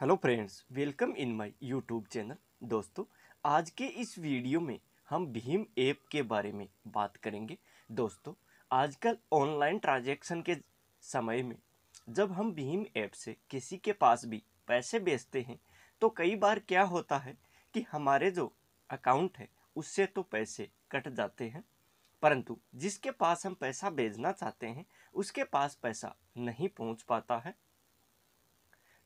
Hello friends welcome in my YouTube channel दोस्तों आज के इस वीडियो में हम भीम ऐप के बारे में बात करेंगे दोस्तों आजकल ऑनलाइन ट्रांजैक्शन के समय में जब हम भीम ऐप से किसी के पास भी पैसे भेजते हैं तो कई बार क्या होता है कि हमारे जो अकाउंट है उससे तो पैसे कट जाते हैं परंतु जिसके पास हम पैसा भेजना चाहते हैं उसके पास पैसा नहीं पहुँच पाता है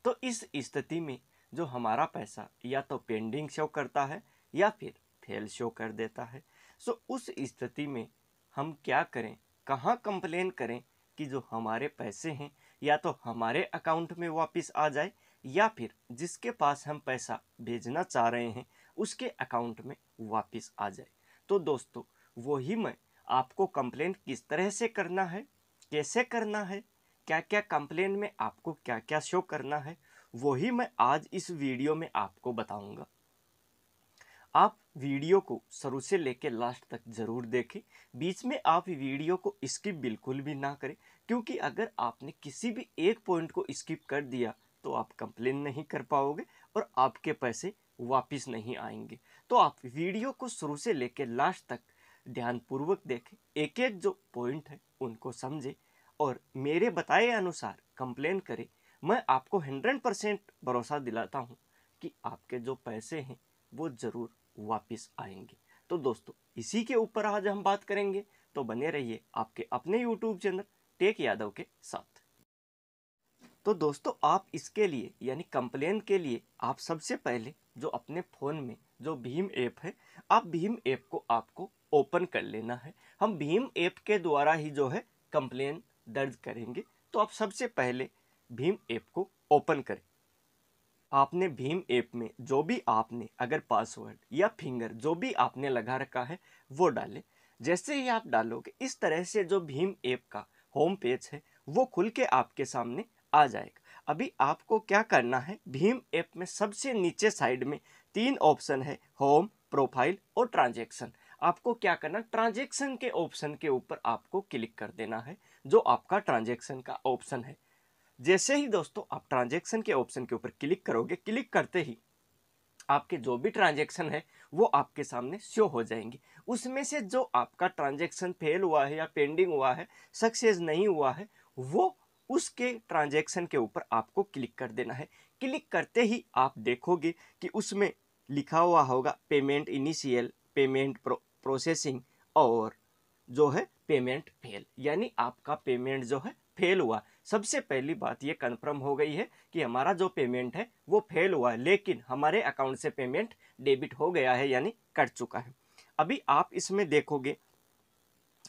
तो इस स्थिति में जो हमारा पैसा या तो पेंडिंग शो करता है या फिर फेल शो कर देता है सो उस स्थिति में हम क्या करें कहाँ कंप्लेन करें कि जो हमारे पैसे हैं या तो हमारे अकाउंट में वापस आ जाए या फिर जिसके पास हम पैसा भेजना चाह रहे हैं उसके अकाउंट में वापस आ जाए तो दोस्तों वही मैं आपको कंप्लेंट किस तरह से करना है कैसे करना है क्या क्या कंप्लेन में आपको क्या क्या शो करना है वही मैं आज इस वीडियो में आपको बताऊंगा आप वीडियो को शुरू से लेकर लास्ट तक ज़रूर देखें बीच में आप वीडियो को स्किप बिल्कुल भी ना करें क्योंकि अगर आपने किसी भी एक पॉइंट को स्किप कर दिया तो आप कंप्लेन नहीं कर पाओगे और आपके पैसे वापस नहीं आएंगे तो आप वीडियो को शुरू से लेकर लास्ट तक ध्यानपूर्वक देखें एक एक जो पॉइंट है उनको समझें और मेरे बताए अनुसार कंप्लेन करें मैं आपको हंड्रेड परसेंट भरोसा दिलाता हूँ कि आपके जो पैसे हैं वो ज़रूर वापस आएंगे तो दोस्तों इसी के ऊपर आज हम बात करेंगे तो बने रहिए आपके अपने यूट्यूब चैनल टेक यादव के साथ तो दोस्तों आप इसके लिए यानी कंप्लेन के लिए आप सबसे पहले जो अपने फ़ोन में जो भीम ऐप है आप भीम ऐप को आपको ओपन कर लेना है हम भीम ऐप के द्वारा ही जो है कंप्लेन दर्ज करेंगे तो आप सबसे पहले भीम ऐप को ओपन करें आपने भीम ऐप में जो भी आपने अगर पासवर्ड या फिंगर जो भी आपने लगा रखा है वो डालें जैसे ही आप डालोगे इस तरह से जो भीम ऐप का होम पेज है वो खुल के आपके सामने आ जाएगा अभी आपको क्या करना है भीम ऐप में सबसे नीचे साइड में तीन ऑप्शन है होम प्रोफाइल और ट्रांजेक्शन आपको क्या करना ट्रांजेक्शन के ऑप्शन के ऊपर आपको क्लिक कर देना है जो आपका ट्रांजेक्शन का ऑप्शन है जैसे ही दोस्तों आप ट्रांजेक्शन के ऑप्शन के ऊपर क्लिक करोगे क्लिक करते ही आपके जो भी ट्रांजेक्शन है वो आपके सामने शो हो जाएंगे उसमें से जो आपका ट्रांजेक्शन फेल हुआ है या पेंडिंग हुआ है सक्सेस नहीं हुआ है वो उसके ट्रांजेक्शन के ऊपर आपको क्लिक कर देना है क्लिक करते ही आप देखोगे कि उसमें लिखा हुआ होगा payment initial payment pro processing और जो है पेमेंट फेल यानी आपका पेमेंट जो है फेल हुआ सबसे पहली बात ये कंफर्म हो गई है कि हमारा जो पेमेंट है वो फेल हुआ है लेकिन हमारे अकाउंट से पेमेंट डेबिट हो गया है यानी कट चुका है अभी आप इसमें देखोगे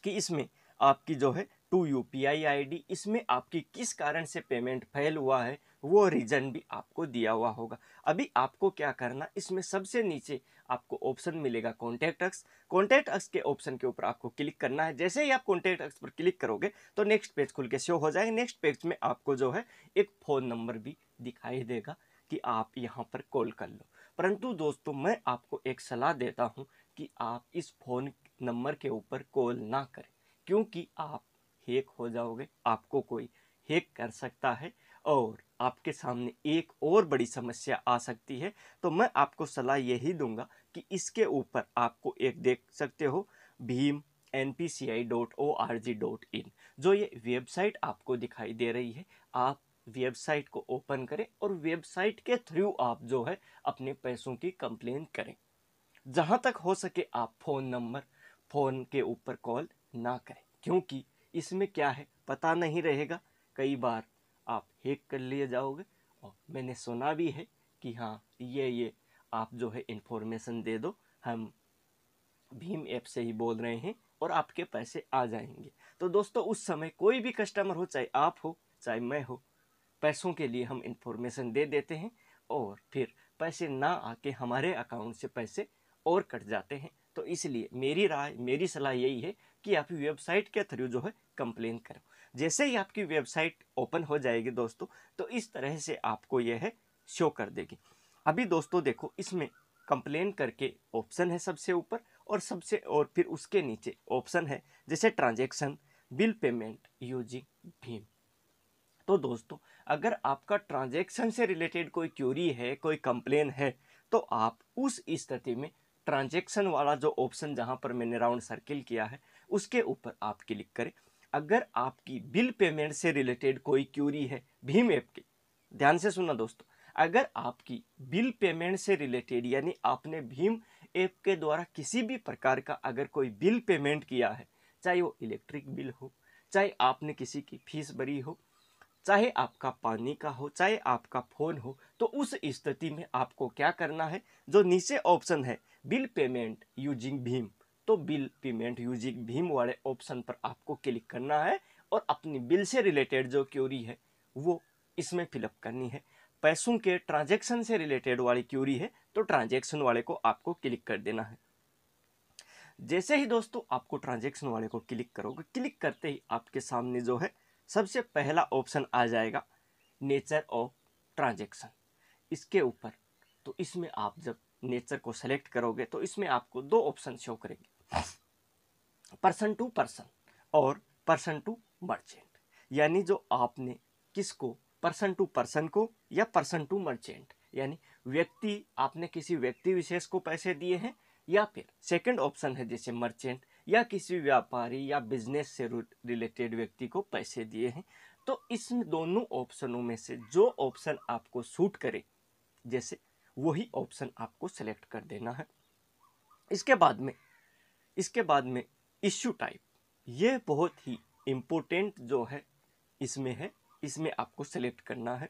कि इसमें आपकी जो है to U P I I D इसमें आपकी किस कारण से पेमेंट फेल हुआ है वो रीज़न भी आपको दिया हुआ होगा अभी आपको क्या करना इसमें सबसे नीचे आपको ऑप्शन मिलेगा कॉन्टैक्ट अक्स कॉन्टैक्ट अक्स के ऑप्शन के ऊपर आपको क्लिक करना है जैसे ही आप कॉन्टैक्ट अक्स पर क्लिक करोगे तो नेक्स्ट पेज खुल के शो हो जाएगा नेक्स्ट पेज में आपको जो है एक फ़ोन नंबर भी दिखाई देगा कि आप यहाँ पर कॉल कर लो परंतु दोस्तों मैं आपको एक सलाह देता हूँ कि आप इस फ़ोन नंबर के ऊपर कॉल ना करें क्योंकि आप हैक हो जाओगे आपको कोई हैक कर सकता है और आपके सामने एक और बड़ी समस्या आ सकती है तो मैं आपको सलाह यही दूंगा कि इसके ऊपर आपको एक देख सकते हो भीम N P C I dot O R G dot in जो ये वेबसाइट आपको दिखाई दे रही है आप वेबसाइट को ओपन करें और वेबसाइट के थ्रू आप जो है अपने पैसों की कंप्लेन करें जहाँ तक हो सके आप फ़ोन नंबर फ़ोन के ऊपर कॉल ना करें क्योंकि इसमें क्या है पता नहीं रहेगा कई बार आप हेक कर लिए जाओगे और मैंने सुना भी है कि हाँ ये ये आप जो है इन्फॉर्मेशन दे दो हम भीम ऐप से ही बोल रहे हैं और आपके पैसे आ जाएंगे तो दोस्तों उस समय कोई भी कस्टमर हो चाहे आप हो चाहे मैं हो पैसों के लिए हम इन्फॉर्मेशन दे देते हैं और फिर पैसे ना आके हमारे अकाउंट से पैसे और कट जाते हैं तो इसलिए मेरी राय मेरी सलाह यही है कि आप वेबसाइट के थ्रू जो है कंप्लेन करो जैसे ही आपकी वेबसाइट ओपन हो जाएगी दोस्तों तो इस तरह से आपको यह है शो कर देगी अभी दोस्तों देखो इसमें कंप्लेन करके ऑप्शन है सबसे ऊपर और सबसे और फिर उसके नीचे ऑप्शन है जैसे ट्रांजेक्शन बिल पेमेंट यूजिंग भीम तो दोस्तों अगर आपका ट्रांजेक्शन से रिलेटेड कोई क्यूरी है कोई कंप्लेन है तो आप उस स्थिति में ट्रांजेक्शन वाला जो ऑप्शन जहां पर मैंने राउंड सर्किल किया है उसके ऊपर आप क्लिक करें अगर आपकी बिल पेमेंट से रिलेटेड कोई क्यूरी है भीम ऐप की ध्यान से सुनना दोस्तों अगर आपकी बिल पेमेंट से रिलेटेड यानी आपने भीम ऐप के द्वारा किसी भी प्रकार का अगर कोई बिल पेमेंट किया है चाहे वो इलेक्ट्रिक बिल हो चाहे आपने किसी की फीस भरी हो चाहे आपका पानी का हो चाहे आपका फ़ोन हो तो उस स्थिति में आपको क्या करना है जो नीचे ऑप्शन है बिल पेमेंट यूजिंग भीम तो बिल पेमेंट यूजिंग भीम वाले ऑप्शन पर आपको क्लिक करना है और अपनी बिल से रिलेटेड जो क्यूरी है वो इसमें फिलअप करनी है पैसों के ट्रांजेक्शन से रिलेटेड वाली क्यूरी है तो ट्रांजेक्शन वाले को आपको क्लिक कर देना है जैसे ही दोस्तों आपको ट्रांजेक्शन वाले को क्लिक करोगे क्लिक करते ही आपके सामने जो है सबसे पहला ऑप्शन आ जाएगा नेचर ऑफ ट्रांजेक्शन इसके ऊपर तो इसमें आप जब नेचर को सेलेक्ट करोगे तो इसमें आपको दो ऑप्शन शो करेंगे पर्सन टू पर्सन और पर्सन टू मर्चेंट यानी जो आपने किसको पर्सन टू पर्सन को या पर्सन टू मर्चेंट यानी व्यक्ति आपने किसी व्यक्ति विशेष को पैसे दिए हैं या फिर सेकंड ऑप्शन है जैसे मर्चेंट या किसी व्यापारी या बिजनेस से रिलेटेड व्यक्ति को पैसे दिए हैं तो इस दोनों ऑप्शनों में से जो ऑप्शन आपको सूट करे जैसे वही ऑप्शन आपको सेलेक्ट कर देना है इसके बाद में इसके बाद में इश्यू टाइप ये बहुत ही इम्पोर्टेंट जो है इसमें है इसमें आपको सेलेक्ट करना है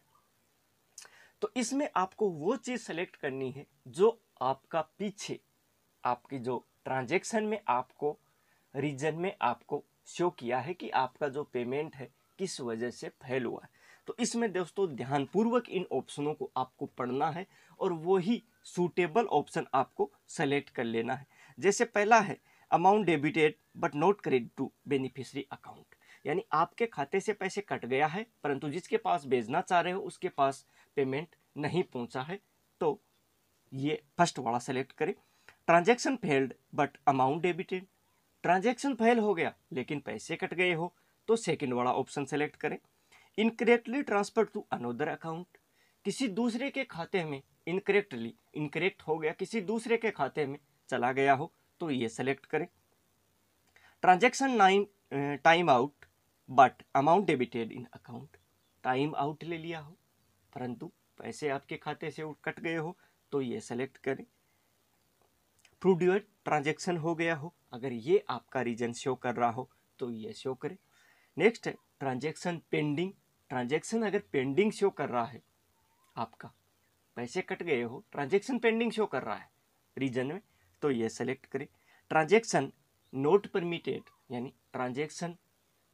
तो इसमें आपको वो चीज़ सेलेक्ट करनी है जो आपका पीछे आपकी जो ट्रांजेक्शन में आपको रीजन में आपको शो किया है कि आपका जो पेमेंट है किस वजह से फेल हुआ है तो इसमें दोस्तों ध्यानपूर्वक इन ऑप्शनों को आपको पढ़ना है और वही सूटेबल ऑप्शन आपको सेलेक्ट कर लेना है जैसे पहला है amount debited but not credit to beneficiary account यानी आपके खाते से पैसे कट गया है परंतु जिसके पास भेजना चाह रहे हो उसके पास पेमेंट नहीं पहुंचा है तो ये फर्स्ट वाला सेलेक्ट करें transaction failed but amount debited transaction fail हो गया लेकिन पैसे कट गए हो तो सेकेंड वाला ऑप्शन सेलेक्ट करें incorrectly transfer to another account किसी दूसरे के खाते में इनकरेक्टली इनकरेक्ट हो गया किसी दूसरे के खाते में चला गया हो तो ये सेलेक्ट करें transaction nine time out but amount debited in account time out ले लिया हो परंतु पैसे आपके खाते से कट गए हो तो ये सेलेक्ट करें प्रोड्यूट ट्रांजेक्शन हो गया हो अगर ये आपका रीजन शो कर रहा हो तो ये शो करें नेक्स्ट है ट्रांजेक्शन पेंडिंग ट्रांजेक्शन अगर पेंडिंग शो कर रहा है आपका पैसे कट गए हो ट्रांजेक्शन पेंडिंग शो कर रहा है रीजन में तो ये सेलेक्ट करें ट्रांजेक्शन नोट परमिटेड यानी ट्रांजेक्शन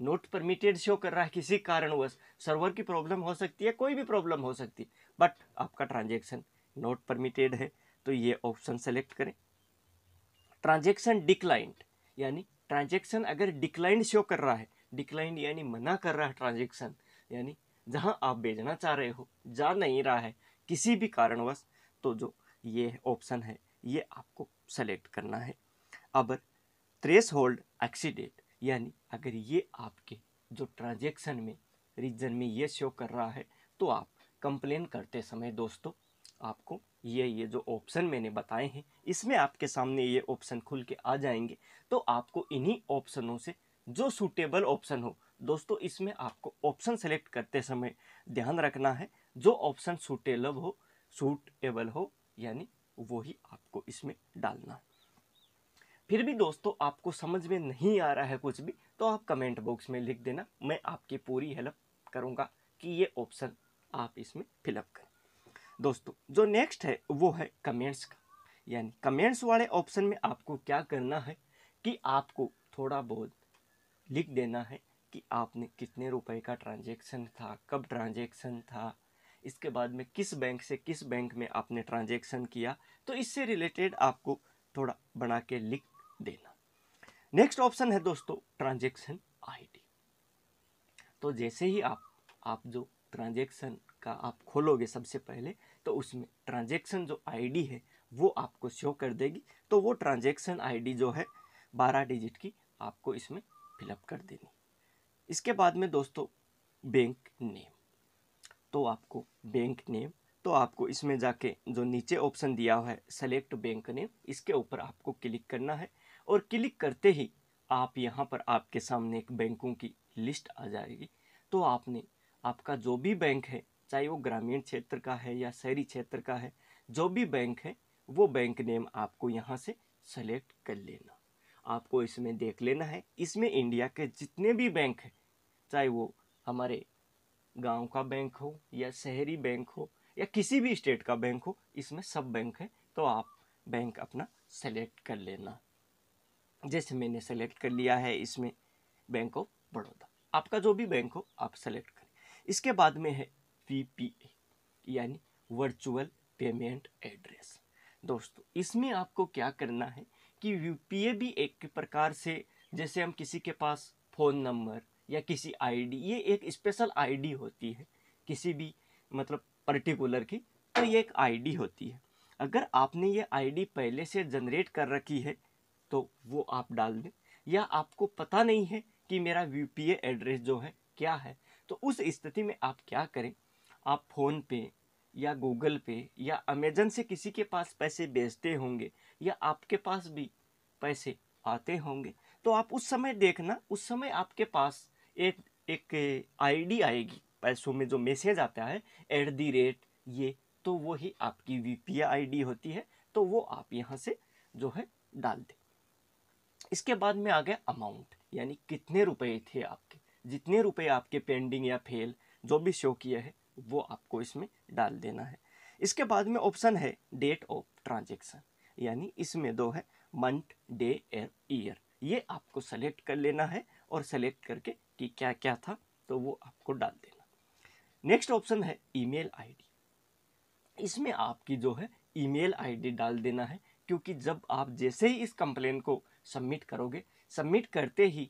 नोट परमिटेड शो कर रहा है किसी कारणवश सर्वर की प्रॉब्लम हो सकती है कोई भी प्रॉब्लम हो सकती है बट आपका ट्रांजेक्शन नोट परमिटेड है तो ये ऑप्शन सेलेक्ट करें ट्रांजेक्शन डिक्लाइंट यानी ट्रांजेक्शन अगर डिक्लाइंड शो कर रहा है डिक्लाइंड यानी मना कर रहा है ट्रांजेक्शन यानी जहाँ आप भेजना चाह रहे हो जा नहीं रहा है किसी भी कारणवश तो जो ये ऑप्शन है ये आपको सेलेक्ट करना है अब ट्रेस होल्ड एक्सीडेंट यानी अगर ये आपके जो ट्रांजेक्शन में रीजन में ये शो कर रहा है तो आप कंप्लेन करते समय दोस्तों आपको ये ये जो ऑप्शन मैंने बताए हैं इसमें आपके सामने ये ऑप्शन खुल के आ जाएंगे तो आपको इन्हीं ऑप्शनों से जो सूटेबल ऑप्शन हो दोस्तों इसमें आपको ऑप्शन सेलेक्ट करते समय ध्यान रखना है जो ऑप्शन सूटेबल हो सूटेबल हो यानी वो ही आपको इसमें डालना फिर भी दोस्तों आपको समझ में नहीं आ रहा है कुछ भी तो आप कमेंट बॉक्स में लिख देना मैं आपकी पूरी हेल्प करूँगा कि ये ऑप्शन आप इसमें फिलअप करें दोस्तों जो नेक्स्ट है वो है कमेंट्स का यानी कमेंट्स वाले ऑप्शन में आपको क्या करना है कि आपको थोड़ा बहुत लिख देना है कि आपने कितने रुपए का ट्रांजेक्शन था कब ट्रांजेक्शन था इसके बाद में किस बैंक से किस बैंक में आपने ट्रांजेक्शन किया तो इससे रिलेटेड आपको थोड़ा बना के लिख देना नेक्स्ट ऑप्शन है दोस्तों ट्रांजेक्शन आई तो जैसे ही आप आप जो ट्रांजेक्शन का आप खोलोगे सबसे पहले तो उसमें ट्रांजेक्शन जो आईडी है वो आपको शो कर देगी तो वो ट्रांजेक्शन आईडी जो है बारह डिजिट की आपको इसमें फिलअप कर देनी इसके बाद में दोस्तों बैंक नेम तो आपको बैंक नेम तो आपको इसमें जाके जो नीचे ऑप्शन दिया हुआ है सेलेक्ट बैंक नेम इसके ऊपर आपको क्लिक करना है और क्लिक करते ही आप यहाँ पर आपके सामने एक बैंकों की लिस्ट आ जाएगी तो आपने आपका जो भी बैंक है चाहे वो ग्रामीण क्षेत्र का है या शहरी क्षेत्र का है जो भी बैंक है वो बैंक नेम आपको यहाँ से सेलेक्ट कर लेना आपको इसमें देख लेना है इसमें इंडिया के जितने भी बैंक हैं चाहे वो हमारे गांव का बैंक हो या शहरी बैंक हो या किसी भी स्टेट का बैंक हो इसमें सब बैंक है तो आप बैंक अपना सेलेक्ट कर लेना जैसे मैंने सेलेक्ट कर लिया है इसमें बैंक ऑफ बड़ौदा आपका जो भी बैंक हो आप सेलेक्ट करें इसके बाद में है वी यानी वर्चुअल पेमेंट एड्रेस दोस्तों इसमें आपको क्या करना है कि यू भी एक प्रकार से जैसे हम किसी के पास फ़ोन नंबर या किसी आईडी ये एक स्पेशल आईडी होती है किसी भी मतलब पर्टिकुलर की तो ये एक आईडी होती है अगर आपने ये आईडी पहले से जनरेट कर रखी है तो वो आप डाल दें या आपको पता नहीं है कि मेरा यू एड्रेस जो है क्या है तो उस स्थिति में आप क्या करें आप फ़ोन पे या गूगल पे या अमेजन से किसी के पास पैसे भेजते होंगे या आपके पास भी पैसे आते होंगे तो आप उस समय देखना उस समय आपके पास एक एक आईडी आएगी पैसों में जो मैसेज आता है एट दी रेट ये तो वो ही आपकी वी पी आई होती है तो वो आप यहाँ से जो है डाल दें इसके बाद में आ गया अमाउंट यानी कितने रुपए थे आपके जितने रुपए आपके पेंडिंग या फेल जो भी शो किया है वो आपको इसमें डाल देना है इसके बाद में ऑप्शन है डेट ऑफ ट्रांजेक्शन यानी इसमें दो है मंथ डे ईयर ये आपको सेलेक्ट कर लेना है और सेलेक्ट करके कि क्या क्या था तो वो आपको डाल देना नेक्स्ट ऑप्शन है ईमेल आईडी इसमें आपकी जो है ईमेल आईडी डाल देना है क्योंकि जब आप जैसे ही इस कंप्लेन को सबमिट करोगे सबमिट करते ही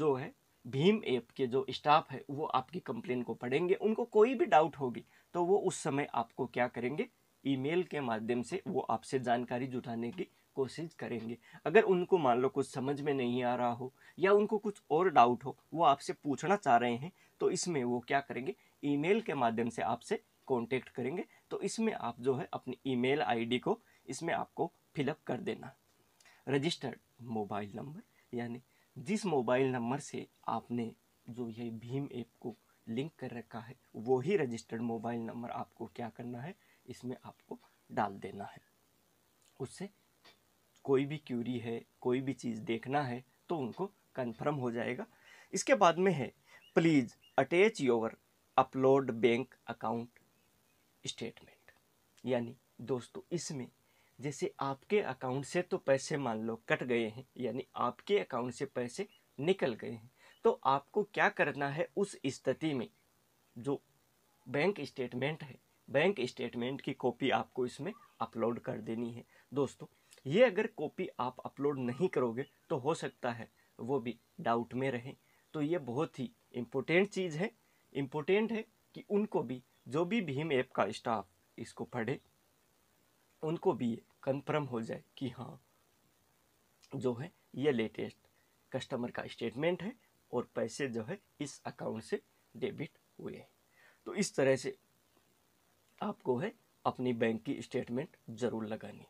जो है भीम ऐप के जो स्टाफ है वो आपकी कंप्लेन को पढ़ेंगे उनको कोई भी डाउट होगी तो वो उस समय आपको क्या करेंगे ईमेल के माध्यम से वो आपसे जानकारी जुटाने की कोशिश करेंगे अगर उनको मान लो कुछ समझ में नहीं आ रहा हो या उनको कुछ और डाउट हो वो आपसे पूछना चाह रहे हैं तो इसमें वो क्या करेंगे ईमेल के माध्यम से आपसे कॉन्टेक्ट करेंगे तो इसमें आप जो है अपनी ईमेल आईडी को इसमें आपको फिलअप कर देना रजिस्टर्ड मोबाइल नंबर यानी जिस मोबाइल नंबर से आपने जो ये भीम ऐप को लिंक कर रखा है वो ही रजिस्टर्ड मोबाइल नंबर आपको क्या करना है इसमें आपको डाल देना है उससे कोई भी क्यूरी है कोई भी चीज़ देखना है तो उनको कंफर्म हो जाएगा इसके बाद में है please attach your upload bank account statement यानी दोस्तों इसमें जैसे आपके अकाउंट से तो पैसे मान लो कट गए हैं यानी आपके अकाउंट से पैसे निकल गए हैं तो आपको क्या करना है उस स्थिति में जो बैंक स्टेटमेंट है बैंक स्टेटमेंट की कॉपी आपको इसमें अपलोड कर देनी है दोस्तों ये अगर कॉपी आप अपलोड नहीं करोगे तो हो सकता है वो भी डाउट में रहें तो ये बहुत ही इम्पोर्टेंट चीज़ है इम्पोर्टेंट है कि उनको भी जो भी भीम ऐप का स्टाफ इसको पढ़े उनको भी ये कन्फर्म हो जाए कि हाँ जो है ये लेटेस्ट कस्टमर का स्टेटमेंट है और पैसे जो है इस अकाउंट से डेबिट हुए हैं तो इस तरह से आपको है अपनी बैंक की स्टेटमेंट ज़रूर लगानी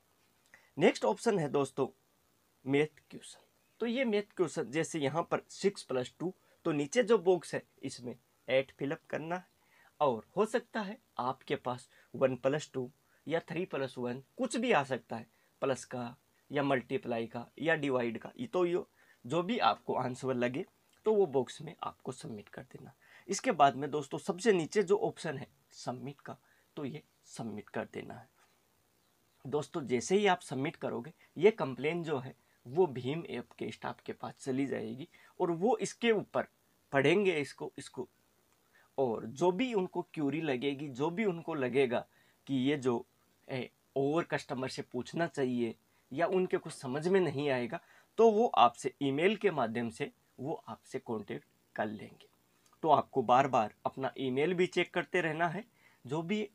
नेक्स्ट ऑप्शन है दोस्तों मैथ क्वेश्चन तो ये मैथ क्वेश्चन जैसे यहाँ पर सिक्स प्लस टू तो नीचे जो बॉक्स है इसमें एट फिलअप करना है और हो सकता है आपके पास वन प्लस टू या थ्री प्लस वन कुछ भी आ सकता है प्लस का या मल्टीप्लाई का या डिवाइड का ये तो यो जो भी आपको आंसर लगे तो वो बॉक्स में आपको सबमिट कर देना इसके बाद में दोस्तों सबसे नीचे जो ऑप्शन है सबमिट का तो ये सबमिट कर देना है दोस्तों जैसे ही आप सबमिट करोगे ये कंप्लेन जो है वो भीम ऐप के स्टाफ के पास चली जाएगी और वो इसके ऊपर पढ़ेंगे इसको इसको और जो भी उनको क्यूरी लगेगी जो भी उनको लगेगा कि ये जो ओवर कस्टमर से पूछना चाहिए या उनके कुछ समझ में नहीं आएगा तो वो आपसे ईमेल के माध्यम से वो आपसे कांटेक्ट कर लेंगे तो आपको बार बार अपना ईमेल भी चेक करते रहना है जो भी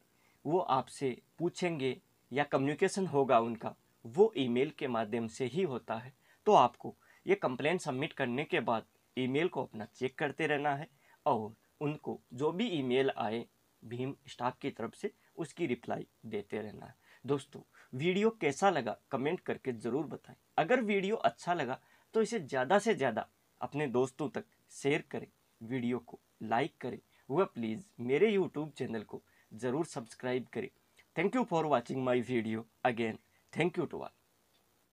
वो आपसे पूछेंगे या कम्युनिकेशन होगा उनका वो ईमेल के माध्यम से ही होता है तो आपको ये कंप्लेंट सबमिट करने के बाद ईमेल को अपना चेक करते रहना है और उनको जो भी ईमेल आए भीम स्टाफ की तरफ से उसकी रिप्लाई देते रहना है दोस्तों वीडियो कैसा लगा कमेंट करके ज़रूर बताएं अगर वीडियो अच्छा लगा तो इसे ज़्यादा से ज़्यादा अपने दोस्तों तक शेयर करें वीडियो को लाइक करें वह प्लीज़ मेरे यूट्यूब चैनल को ज़रूर सब्सक्राइब करें Thank you for watching my video again. Thank you to all.